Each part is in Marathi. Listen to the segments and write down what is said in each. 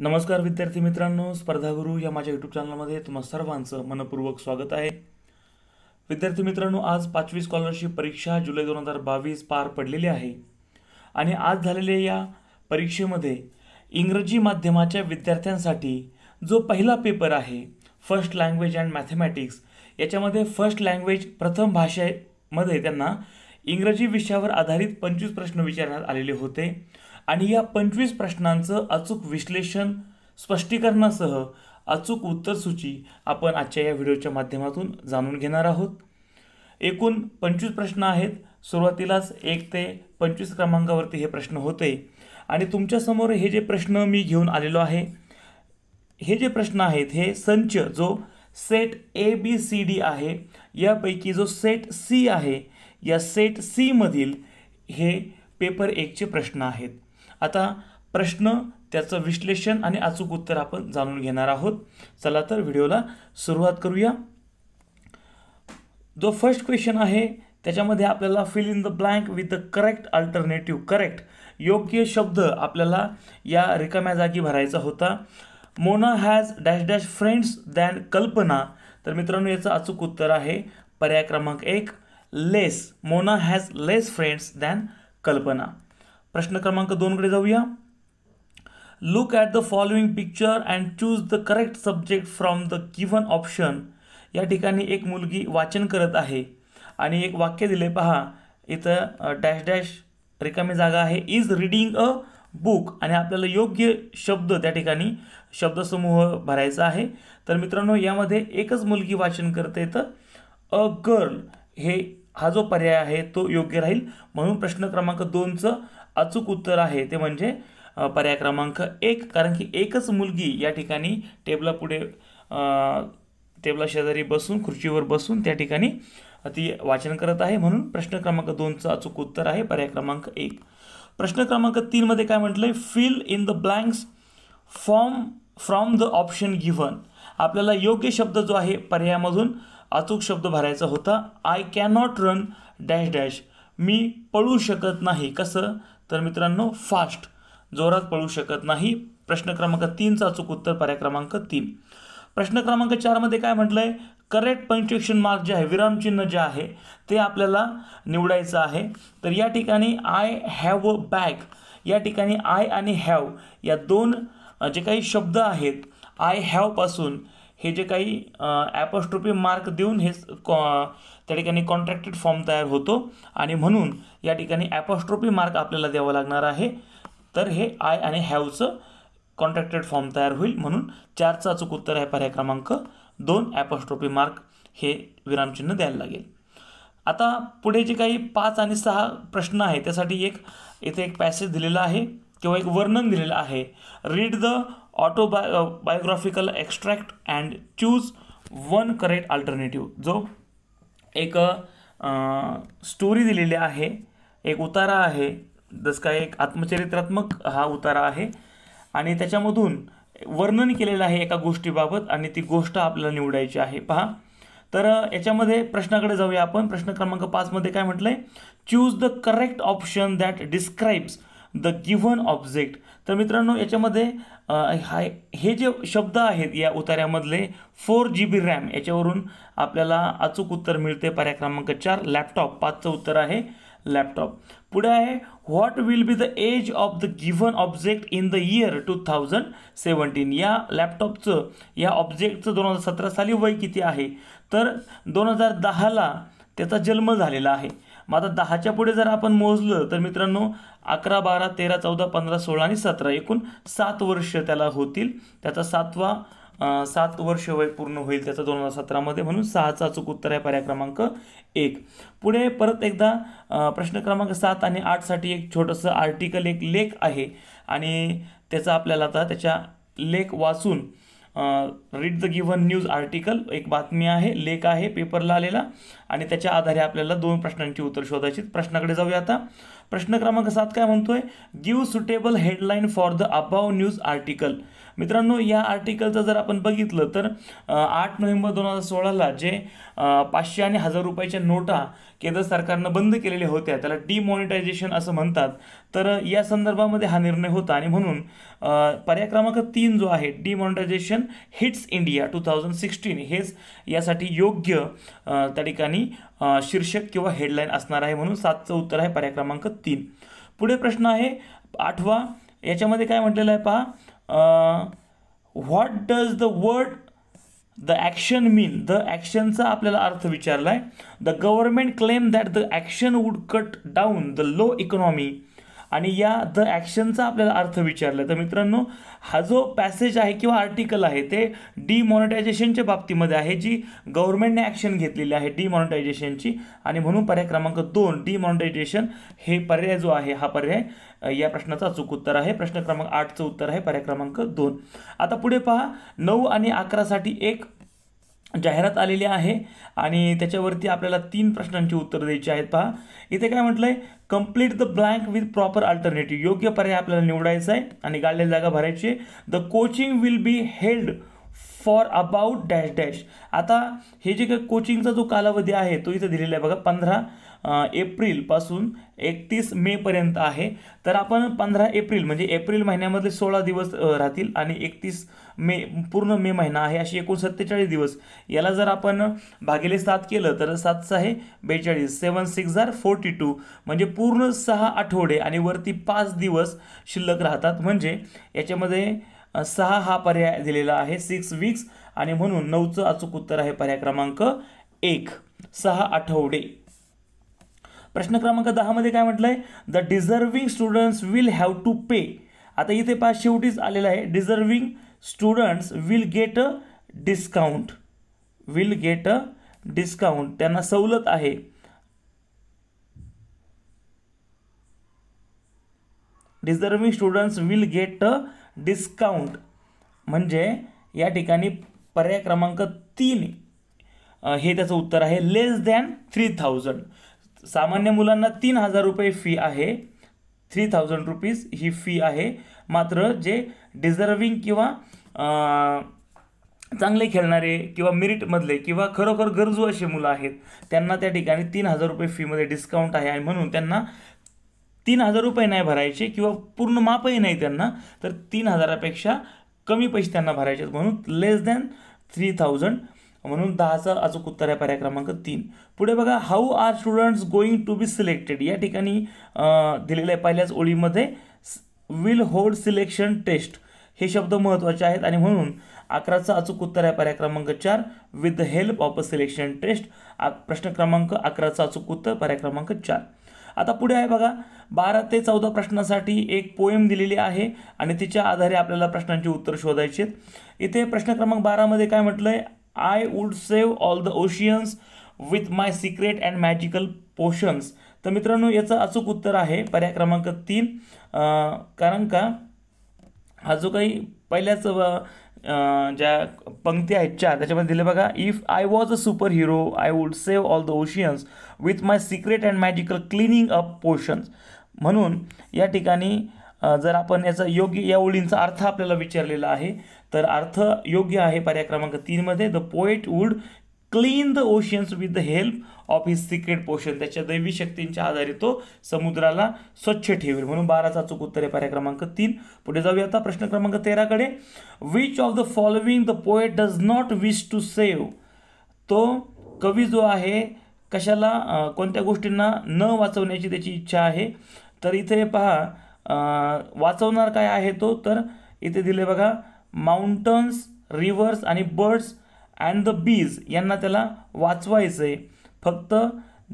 नमस्कार विद्यार्थी मित्रांनो स्पर्धागुरू या माझ्या यूट्यूब चॅनलमध्ये तुम्हा सर्वांचं मनपूर्वक स्वागत आहे विद्यार्थी मित्रांनो आज पाचवी स्कॉलरशिप परीक्षा जुलै दोन हजार बावीस पार पडलेली आहे आणि आज झालेल्या या परीक्षेमध्ये इंग्रजी माध्यमाच्या विद्यार्थ्यांसाठी जो पहिला पेपर आहे फर्स्ट लँग्वेज अँड मॅथमॅटिक्स याच्यामध्ये फर्स्ट लँग्वेज प्रथम भाषेमध्ये त्यांना इंग्रजी विषयावर आधारित पंचवीस प्रश्न विचारण्यात आलेले होते आणि या पंचवीस प्रश्नांचं अचूक विश्लेषण स्पष्टीकरणासह अचूक उत्तरसूची आपण आजच्या या व्हिडिओच्या माध्यमातून जाणून घेणार आहोत एकूण पंचवीस प्रश्न आहेत सुरुवातीलाच एक ते पंचवीस क्रमांकावरती हे प्रश्न होते आणि तुमच्यासमोर हे जे प्रश्न मी घेऊन आलेलो आहे हे जे प्रश्न आहेत हे संच जो set A B C D आहे यापैकी जो सेट सी आहे या सेट सीमधील हे पेपर एकचे प्रश्न आहेत आता प्रश्न त्याचं विश्लेषण आणि अचूक उत्तर आपण जाणून घेणार आहोत चला तर व्हिडिओला सुरुवात करूया जो फर्स्ट क्वेश्चन आहे त्याच्यामध्ये आपल्याला fill in the blank with the correct alternative correct योग्य शब्द आपल्याला या रिकाम्या जागी भरायचा होता Mona has dash dash friends than Kalpana तर मित्रांनो याचं अचूक उत्तर आहे पर्याय क्रमांक एक less Mona has less friends than Kalpana प्रश्न क्रमांक दोनकडे जाऊया look at the following picture and choose the correct subject from the given option या ठिकाणी एक मुलगी वाचन करत आहे आणि एक वाक्य दिले पहा इथं डॅश डॅश रिकामी जागा आहे इज रिडिंग अ बुक आणि आपल्याला योग्य शब्द त्या ठिकाणी शब्दसमूह भरायचा आहे तर मित्रांनो यामध्ये एकच मुलगी वाचन करते तर अ गर्ल हे हा जो पर्याय आहे तो योग्य राहील म्हणून प्रश्न क्रमांक दोनचं अचूक उत्तर आहे ते म्हणजे पर्याय क्रमांक एक कारण की एकच मुलगी या ठिकाणी टेबला पुढे टेबला शेजारी बसून खुर्चीवर बसून त्या ठिकाणी ती वाचन करत आहे म्हणून प्रश्न क्रमांक दोनचं अचूक उत्तर आहे पर्याय क्रमांक एक प्रश्न क्रमांक तीनमध्ये काय म्हटलं आहे fill in the blanks form from the option given आपल्याला योग्य शब्द जो आहे पर्यायामधून अचूक शब्द भरायचा होता I cannot run dash dash मी पळू शकत नाही कसं तर मित्रांनो फास्ट जोरात पळू शकत नाही प्रश्न क्रमांक तीनचा अचूक उत्तर पर्याय क्रमांक तीन प्रश्न क्रमांक चारमध्ये काय म्हटलं आहे करेक्ट पंक्च्युएशन मार्क जे आहे विरामचिन्ह जे आहे ते आपल्याला निवडायचं आहे तर या ठिकाणी आय हॅव अ बॅग या ठिकाणी आय आणि हॅव या दोन जे काही शब्द आहेत आय हॅवपासून हे जे काही ॲपोस्ट्रोपी मार्क देऊन हे त्या ठिकाणी कॉन्ट्रॅक्टेड फॉर्म तयार होतो आणि म्हणून या ठिकाणी ॲपॉस्ट्रोपी मार्क आपल्याला द्यावा लागणार आहे तर हे आय आणि हॅवचं कॉन्ट्रॅक्टेड फॉर्म तयार होईल म्हणून चारचं अचूक उत्तर आहे पर्याय क्रमांक दोन ॲपॉस्ट्रोपी मार्क हे विरामचिन्ह द्यायला लागेल आता पुढे जे काही पाच आणि सहा प्रश्न आहे त्यासाठी एक इथे एक पॅसेज दिलेला आहे किंवा एक वर्णन दिलेलं आहे read the autobiographical extract and choose one correct alternative जो एक स्टोरी दिलेली आहे एक उतारा आहे जसं काय एक आत्मचरित्रात्मक हा उतारा आहे आणि त्याच्यामधून वर्णन केलेलं आहे एका गोष्टीबाबत आणि ती गोष्ट आपल्याला निवडायची आहे पहा तर याच्यामध्ये प्रश्नाकडे जाऊया आपण प्रश्न क्रमांक पाचमध्ये काय म्हटलं आहे choose the correct option that describes the given object तर मित्रांनो याच्यामध्ये हाय हे जे शब्द आहेत या उतार्यामधले फोर जी बी रॅम याच्यावरून आपल्याला अचूक उत्तर मिळते पर्याय क्रमांक चार लॅपटॉप पाचचं उत्तर आहे लॅपटॉप पुढे आहे what will be the age of the given object in the year two thousand seventeen या लॅपटॉपचं या ऑब्जेक्टचं दोन हजार सतरा साली वय किती आहे तर दोन हजार दहाला त्याचा जन्म झालेला आहे मग आता दहाच्या पुढे जर आपण मोजलं तर मित्रांनो अकरा बारा तेरा चौदा पंधरा सोळा आणि सतरा एकूण सात वर्ष त्याला होतील त्याचा सातवा सात वर्ष वय पूर्ण होईल त्याचा दोन हजार सतरामध्ये म्हणून सहाचा अचूक उत्तर आहे पर्याय क्रमांक एक पुढे परत एकदा प्रश्न क्रमांक सात आणि आठसाठी एक छोटंसं आर्टिकल एक लेख आहे आणि त्याचा आपल्याला आता त्याच्या लेख वाचून read the given news article एक बातमी आहे लेख आहे पेपरला आलेला आणि त्याच्या आधारे आपल्याला दोन प्रश्नांची उत्तर शोधायची प्रश्नाकडे जाऊया आता प्रश्न क्रमांक सात काय म्हणतोय give suitable headline for the above news article मित्रांनो या आर्टिकलचं जर आपण बघितलं तर आठ नोव्हेंबर दोन हजार सोळाला जे पाचशे आणि हजार रुपयाच्या नोटा केंद्र सरकारनं बंद केलेल्या होत्या त्याला डिमॉनिटायझेशन असं म्हणतात तर या संदर्भामध्ये हा निर्णय होता आणि म्हणून पर्याय क्रमांक तीन जो आहे demonetisation hits India two thousand sixteen हेच यासाठी योग्य त्या ठिकाणी शीर्षक किंवा हेडलाईन असणार आहे म्हणून सातचं उत्तर आहे पर्याय क्रमांक तीन पुढे प्रश्न आहे आठवा याच्यामध्ये काय म्हटलेलं आहे पहा what does the word the action mean the ॲक्शनचा आपल्याला अर्थ विचारला आहे the government claim that the action would cut down the low economy आणि या द ॲक्शनचा आपल्याला अर्थ विचारला तर मित्रांनो हा जो पॅसेज आहे किंवा आर्टिकल आहे ते डिमॉनिटायझेशनच्या बाबतीमध्ये आहे जी गव्हर्नमेंटने ॲक्शन घेतलेली आहे डिमॉनिटायझेशनची आणि म्हणून पर्याय क्रमांक दोन डिमॉनिटायझेशन हे पर्याय जो आहे हा पर्याय या प्रश्नाचा अचूक उत्तर आहे प्रश्न क्रमांक आठचं उत्तर आहे पर्याय क्रमांक दोन आता पुढे पहा नऊ आणि अकरासाठी एक जाहिरात आलेली आहे आणि त्याच्यावरती आपल्याला तीन प्रश्नांची उत्तरं द्यायची आहेत पहा इथे काय म्हटलं आहे complete the blank with proper alternative योग्य पर्याय आपल्याला निवडायचा आहे आणि गाडलेली जागा भरायची the coaching will be held for about dash dash आता हे जे काही कोचिंगचा जो कालावधी आहे तो इथे दिलेला आहे बघा पंधरा एप्रिलपासून एकतीस मेपर्यंत आहे तर आपण पंधरा एप्रिल म्हणजे एप्रिल महिन्यामध्ये सोळा दिवस राहतील आणि एकतीस मे पूर्ण मे महिना आहे असे एकूण सत्तेचाळीस दिवस याला जर आपण भागिले सात केलं तर सात सहा आहे बेचाळीस सेवन सिक्स झार फोर्टी टू म्हणजे पूर्ण सहा आठवडे आणि वरती पाच दिवस शिल्लक राहतात म्हणजे याच्यामध्ये सहा हा पर्याय दिलेला आहे सिक्स वीक्स आणि म्हणून नऊचं अचूक उत्तर आहे पर्याय क्रमांक एक सहा आठवडे प्रश्न क्रमांक दहामध्ये काय म्हटलं आहे the deserving students will have to pay आता इथे पाच शेवटीच आलेलं आहे deserving students will get a discount will get a discount त्यांना सवलत आहे deserving students will get a discount म्हणजे या ठिकाणी पर्याय क्रमांक तीन हे त्याचं उत्तर आहे लेस दॅन थ्री थाउजंड सामान्य मुलांना तीन हजार रुपये फी आहे थ्री थाउजंड रुपीज ही फी आहे मात्र जे डिझर्विंग किंवा चांगले खेळणारे किंवा मिरिटमधले किंवा खरोखर गरजू असे मुलं आहेत त्यांना त्या ठिकाणी तीन हजार रुपये फीमध्ये डिस्काउंट आहे आणि म्हणून त्यांना तीन हजार रुपये नाही भरायचे किंवा पूर्ण मापही नाही त्यांना तर तीन हजारापेक्षा कमी पैसे त्यांना भरायचे म्हणून लेस दॅन थ्री थाउजंड म्हणून दहाचा अचूक उत्तर आहे पर्याय क्रमांक तीन पुढे बघा how are students going to be selected या ठिकाणी दिलेलं आहे पहिल्याच ओळीमध्ये विल होल्ड सिलेक्शन टेस्ट हे शब्द महत्त्वाचे आहेत आणि म्हणून अकराचं अचूक उत्तर आहे पर्याय क्रमांक चार with the help of a selection test प्रश्न क्रमांक अकराचं अचूक उत्तर पर्याय क्रमांक चार आता पुढे आहे बघा बारा ते चौदा प्रश्नासाठी एक पोएम दिलेली आहे आणि तिच्या आधारे आपल्याला प्रश्नांची उत्तर शोधायची आहेत इथे प्रश्न क्रमांक बारामध्ये काय म्हटलं आहे I would save all the oceans with my secret and magical potions तर मित्रांनो याचं अचूक उत्तर आहे पर्याय क्रमांक तीन कारण का हा जो काही पहिल्याच ज्या पंक्ती आहेत चार त्याच्यामध्ये दिले बघा if I was a superhero I would save all the oceans with my secret and magical cleaning up potions म्हणून या ठिकाणी जर आपण याचा योग्य या ओळींचा अर्थ आपल्याला विचारलेला आहे तर अर्थ योग्य आहे पर्याय क्रमांक तीनमध्ये the poet would clean the oceans with the help of his secret potion त्याच्या दैवी शक्तींच्या आधारे तो समुद्राला स्वच्छ ठेवेल म्हणून बाराचा चूक उत्तर आहे पर्याय क्रमांक तीन पुढे जाऊया आता प्रश्न क्रमांक तेराकडे which of the following the poet does not wish to save तो कवी जो आहे कशाला कोणत्या गोष्टींना न वाचवण्याची त्याची इच्छा आहे तर इथे पहा वाचवणार काय आहे तो तर इथे दिले बघा माउंटन्स रिव्हर्स आणि बर्ड्स अँड द बीज यांना त्याला वाचवायचं आहे फक्त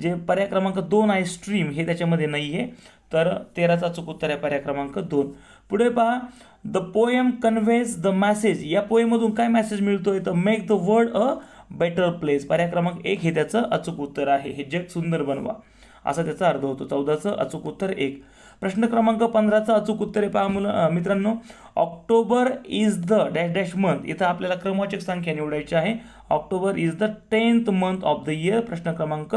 जे पर्याय क्रमांक दोन आहे स्ट्रीम हे त्याच्यामध्ये नाही आहे तर तेराचा अचूक उत्तर आहे पर्याय क्रमांक दोन पुढे पहा the poem conveys the message या पोएममधून काय मॅसेज मिळतोय तर make the world a better place पर्याय क्रमांक एक हे त्याचं अचूक उत्तर आहे हे जग सुंदर बनवा असा त्याचा अर्थ होतो चौदाचं अचूक उत्तर एक प्रश्न क्रमांक पंधराचं अचूक उत्तरे पहा मुलं मित्रांनो October is the dash dash month इथं आपल्याला क्रमवाचक संख्या निवडायची आहे October is the tenth month of the year प्रश्न क्रमांक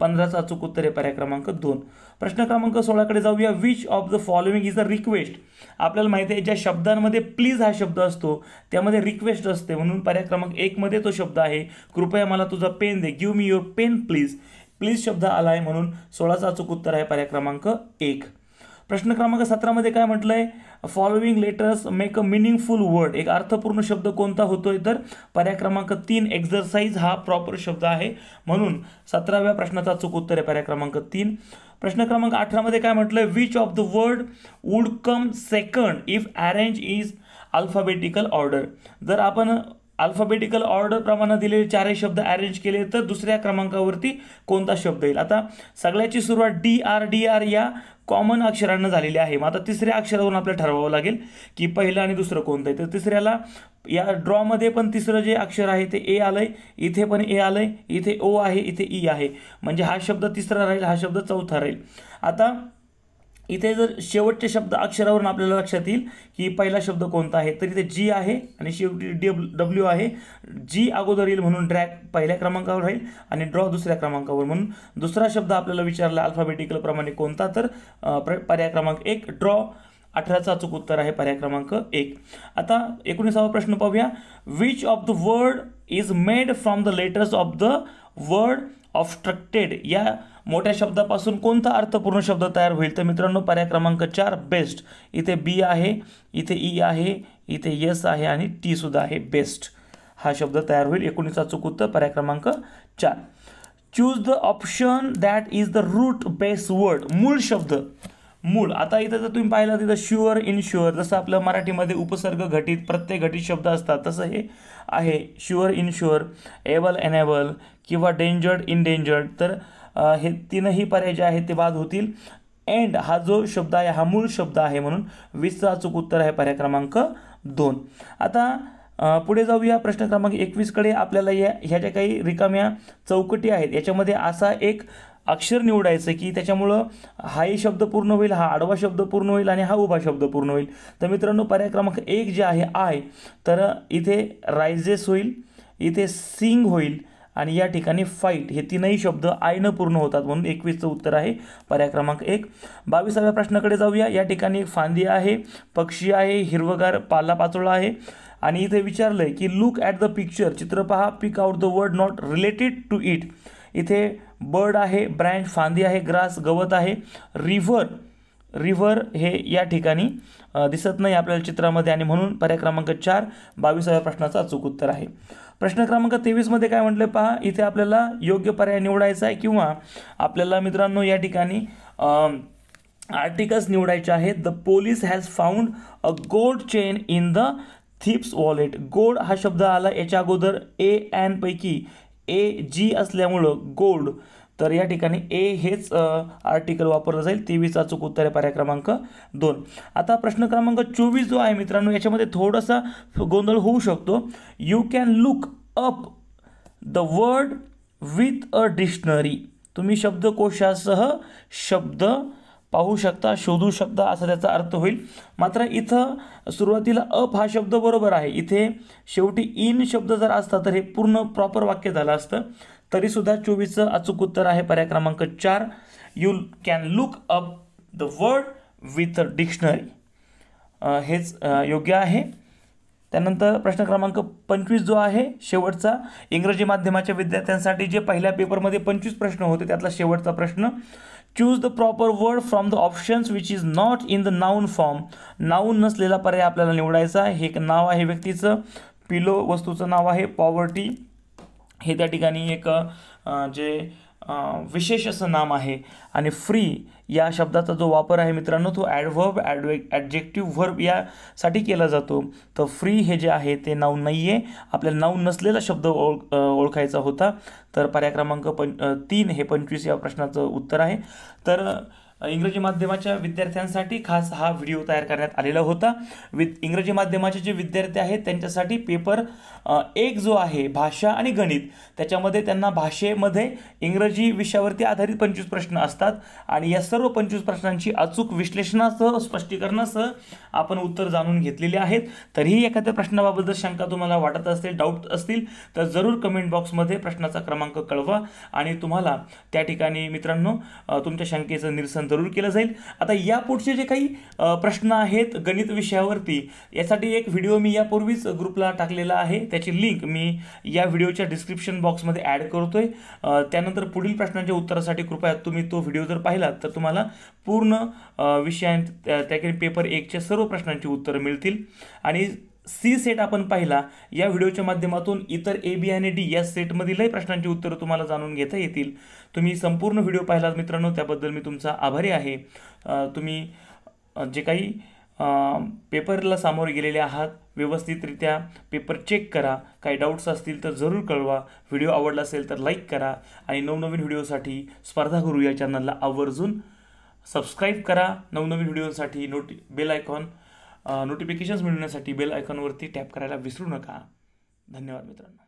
पंधराचा अचूक उत्तरे पर्याय क्रमांक दोन प्रश्न क्रमांक सोळाकडे जाऊया which of the following is the request आपल्याला माहिती आहे ज्या शब्दांमध्ये प्लीज हा शब्द असतो त्यामध्ये रिक्वेस्ट असते म्हणून पर्याय क्रमांक एकमध्ये तो शब्द आहे कृपया मला तुझा पेन दे give me your pen please please शब्द आला आहे म्हणून सोळाचा अचूक उत्तर आहे पर्याय क्रमांक एक प्रश्न क्रमांक सतरामध्ये काय म्हटलं आहे letters make a meaningful word एक अर्थपूर्ण शब्द कोणता होतोय तर पर्याय क्रमांक तीन एक्झरसाइज हा प्रॉपर शब्द आहे म्हणून सतराव्या प्रश्नाचा अचूक उत्तर आहे पर्याय क्रमांक तीन प्रश्न क्रमांक अठरामध्ये काय म्हटलं आहे which of the word would come second if arrange is alphabetical order जर आपण अल्फाबेटिकल ऑर्डर प्रमाणात दिलेले चारही शब्द अरेंज केले तर दुसऱ्या क्रमांकावरती कोणता शब्द येईल आता सगळ्याची सुरुवात डी आर डी आर या कॉमन अक्षरांना झालेली आहे मग आता तिसऱ्या अक्षरावरून आपल्याला ठरवावं लागेल की पहिलं आणि दुसरं कोणतं आहे तर तिसऱ्याला या ड्रॉमध्ये पण तिसरं जे अक्षर आहे ते ए आलं आहे इथे पण ए आलं आहे इथे ओ आहे इथे ई आहे म्हणजे हा शब्द तिसरा राहील हा शब्द चौथा राहील आता इथे जर शेवटचे शब्द अक्षरावरून आपल्याला लक्षात येईल की पहिला शब्द कोणता आहे तर इथे जी आहे आणि शेवटी डब डब्ल्यू आहे जी अगोदर येईल म्हणून ड्रॅग पहिल्या क्रमांकावर राहील आणि ड्रॉ दुसऱ्या क्रमांकावर म्हणून दुसरा शब्द आपल्याला विचारला अल्फाबेटिकल प्रमाणे कोणता तर पर्याय क्रमांक एक ड्रॉ अठराचा अचूक उत्तर आहे पर्याय क्रमांक एक आता एकोणीसावा प्रश्न पाहूया which of the word is made from the letters of the word obstructed या मोठ्या शब्दापासून कोणता अर्थपूर्ण शब्द तयार होईल तर मित्रांनो पर्याय क्रमांक चार बेस्ट इथे बी आहे इथे ई e आहे इथे यस आहे आणि टी सुद्धा आहे बेस्ट हा शब्द तयार होईल एकोणीसचा चुक उत्तर पर्याय क्रमांक चार choose the option that is the root base word मूळ शब्द मूळ आता इथं जर तुम्ही पाहिलं तिथं शुअर इन शुअर जसं आपलं मराठीमध्ये उपसर्ग घटित प्रत्येक घटित शब्द असतात तसं हे आहे sure ensure able enable किंवा डेंजर्ड इन डेंजर्ड तर हे तीनही पर्याय जे आहेत ते बाद होतील एंड हा जो शब्द आहे हा मूळ शब्द आहे म्हणून वीसचा अचूक उत्तर आहे पर्याय क्रमांक दोन आता पुढे जाऊया प्रश्न क्रमांक एकवीसकडे आपल्याला या ह्या ज्या काही रिकाम्या चौकटी आहेत याच्यामध्ये असा एक अक्षर निवडायचं की त्याच्यामुळं हाही शब्द पूर्ण होईल हा आडवा शब्द पूर्ण होईल आणि हा उभा शब्द पूर्ण होईल तर मित्रांनो पर्याय क्रमांक एक जे आहे आय तर इथे रायझेस होईल इथे सिंग होईल आणि या ठिकाणी फाईट हे तीनही शब्द आयनं पूर्ण होतात म्हणून एकवीसचं उत्तर आहे पर्याय क्रमांक एक बावीसाव्या प्रश्नाकडे जाऊया या ठिकाणी फांदी आहे पक्षी आहे हिरवगार पालापाचोळा आहे आणि इथे विचारलंय की लुक ॲट द पिक्चर चित्र पहा pick out the word not related to it इथे बर्ड आहे ब्रँड फांदी आहे ग्रास गवत आहे रिव्हर रिव्हर हे या ठिकाणी दिसत नाही आपल्याला चित्रामध्ये आणि म्हणून पर्याय क्रमांक चार बावीसाव्या प्रश्नाचं अचूक उत्तर आहे प्रश्न क्रमांक तेवीसमध्ये काय म्हटलं पहा इथे आपल्याला योग्य पर्याय निवडायचा आहे किंवा आपल्याला मित्रांनो या ठिकाणी आर्टिकल्स निवडायचे आहेत the police has found a gold chain in the thief's wallet gold हा शब्द आला याच्या अगोदर ए पैकी ए जी असल्यामुळं गोल्ड तर या ठिकाणी ए हेच आर्टिकल वापरलं जाईल तेवीस अचूक उत्तर आहे पर्याय क्रमांक दोन आता प्रश्न क्रमांक चोवीस जो आहे मित्रांनो याच्यामध्ये थोडासा गोंधळ होऊ शकतो you can look up the word with a dictionary तुम्ही शब्दकोशासह शब्द पाहू शकता शोधू शकता असा त्याचा अर्थ होईल मात्र इथं सुरुवातीला अप हा शब्द बरोबर आहे इथे शेवटी इन शब्द जर असता तर हे पूर्ण प्रॉपर वाक्य झालं असतं तरीसुद्धा चोवीसचं अचूक उत्तर आहे पर्याय क्रमांक चार you can look up the word with a dictionary हेच योग्य आहे त्यानंतर प्रश्न क्रमांक पंचवीस जो आहे शेवटचा इंग्रजी माध्यमाच्या विद्यार्थ्यांसाठी जे पहिल्या पेपरमध्ये पंचवीस प्रश्न होते त्यातला शेवटचा प्रश्न choose the proper word from the options which is not in the noun form noun नसलेला पर्याय आपल्याला निवडायचा हे एक नाव आहे व्यक्तीचं पिलो वस्तूचं नाव आहे पॉवर्टी हे त्या ठिकाणी एक जे विशेष असं नाम आहे आणि फ्री या शब्दाचा जो वापर आहे मित्रांनो तो ॲडव्हर्ब ॲडवे ॲडजेक्टिव्ह व्हर्ब यासाठी केला जातो तर फ्री हे जे आहे ते नाव नाही आहे आपल्याला नाव नसलेला शब्द ओळख ओळखायचा होता तर पर्याय क्रमांक पं तीन हे पंचवीस या प्रश्नाचं उत्तर आहे तर इंग्रजी माध्यमाच्या विद्यार्थ्यांसाठी खास हा व्हिडिओ तयार करण्यात आलेला होता विद इंग्रजी माध्यमाचे जे विद्यार्थी आहेत त्यांच्यासाठी पेपर एक जो आहे भाषा आणि गणित त्याच्यामध्ये त्यांना भाषेमध्ये इंग्रजी विषयावरती आधारित पंचवीस प्रश्न असतात आणि या सर्व पंचवीस प्रश्नांची अचूक विश्लेषणासह स्पष्टीकरणासह आपण उत्तर जाणून घेतलेले आहेत तरीही एखाद्या प्रश्नाबाबत जर शंका तुम्हाला वाटत असेल डाऊट असतील तर जरूर कमेंट बॉक्समध्ये प्रश्नाचा क्रमांक कळवा आणि तुम्हाला त्या ठिकाणी मित्रांनो तुमच्या शंकेचं निरसन जरूर केलं जाईल आता यापुढचे जे काही प्रश्न आहेत गणित विषयावरती यासाठी एक व्हिडिओ मी यापूर्वीच ग्रुपला टाकलेला आहे त्याची लिंक मी या व्हिडिओच्या डिस्क्रिप्शन बॉक्समध्ये ॲड करतोय त्यानंतर पुढील प्रश्नांच्या उत्तरासाठी कृपया तुम्ही तो व्हिडिओ जर पाहिलात तर तुम्हाला पूर्ण विषयां त्या पेपर एकच्या सर्व प्रश्नांची उत्तरं मिळतील आणि सी सेट आपण पाहिला या व्हिडिओच्या माध्यमातून इतर ए बी आणि डी या सेटमधीलही प्रश्नांची उत्तरं तुम्हाला जाणून घेता येतील तुम्ही संपूर्ण व्हिडिओ पाहिला मित्रांनो त्याबद्दल मी तुमचा आभारी आहे तुम्ही जे काही पेपरला सामोरे गेलेले आहात व्यवस्थितरित्या पेपर चेक करा काही डाऊट्स असतील तर जरूर कळवा व्हिडिओ आवडला असेल तर लाईक करा आणि नवनवीन व्हिडिओसाठी स्पर्धा करू या चॅनलला आवर्जून सबस्क्राईब करा नवनवीन व्हिडिओसाठी नोटी बेल आयकॉन नोटिफिकेशन्स मिळवण्यासाठी बेल आयकॉनवरती टॅप करायला विसरू नका धन्यवाद मित्रांनो